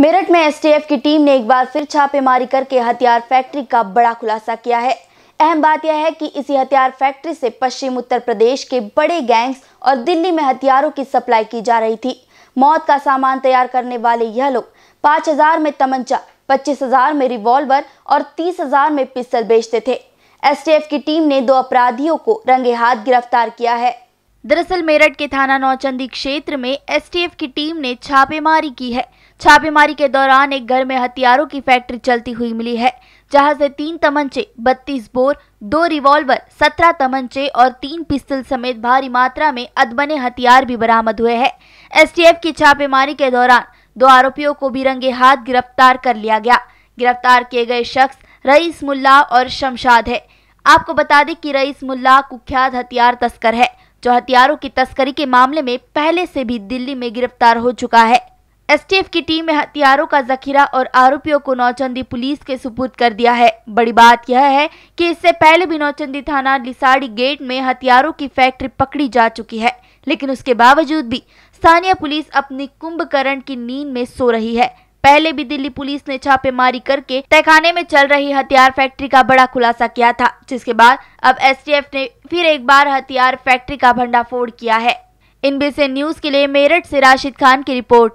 मेरठ में एसटीएफ की टीम ने एक बार फिर छापेमारी करके हथियार फैक्ट्री का बड़ा खुलासा किया है अहम बात यह है कि इसी हथियार फैक्ट्री से पश्चिम उत्तर प्रदेश के बड़े गैंग्स और दिल्ली में हथियारों की सप्लाई की जा रही थी मौत का सामान तैयार करने वाले यह लोग पाँच हजार में तमंचा पच्चीस हजार में रिवॉल्वर और तीस हजार में पिस्टल बेचते थे एसटीएफ की टीम ने दो अपराधियों को रंगे हाथ गिरफ्तार किया है दरअसल मेरठ के थाना नौचंदी क्षेत्र में एसटीएफ की टीम ने छापेमारी की है छापेमारी के दौरान एक घर में हथियारों की फैक्ट्री चलती हुई मिली है जहां से तीन तमंचे बत्तीस बोर दो रिवॉल्वर सत्रह तमंचे और तीन पिस्तल समेत भारी मात्रा में अदबने हथियार भी बरामद हुए हैं एसटीएफ की छापेमारी के दौरान दो आरोपियों को भी रंगे हाथ गिरफ्तार कर लिया गया गिरफ्तार किए गए शख्स रईस मुल्ला और शमशाद है आपको बता दें कि रईस मुल्ला कुख्यात हथियार तस्कर है जो हथियारों की तस्करी के मामले में पहले से भी दिल्ली में गिरफ्तार हो चुका है एसटीएफ की टीम ने हथियारों का जखीरा और आरोपियों को नौचंदी पुलिस के सुपुर्द कर दिया है बड़ी बात यह है कि इससे पहले भी नौचंदी थाना लिसाड़ी गेट में हथियारों की फैक्ट्री पकड़ी जा चुकी है लेकिन उसके बावजूद भी स्थानीय पुलिस अपनी कुंभकर्ण की नींद में सो रही है पहले भी दिल्ली पुलिस ने छापेमारी करके तहखाने में चल रही हथियार फैक्ट्री का बड़ा खुलासा किया था जिसके बाद अब एस ने फिर एक बार हथियार फैक्ट्री का भंडाफोड़ किया है इनबी से न्यूज के लिए मेरठ से राशिद खान की रिपोर्ट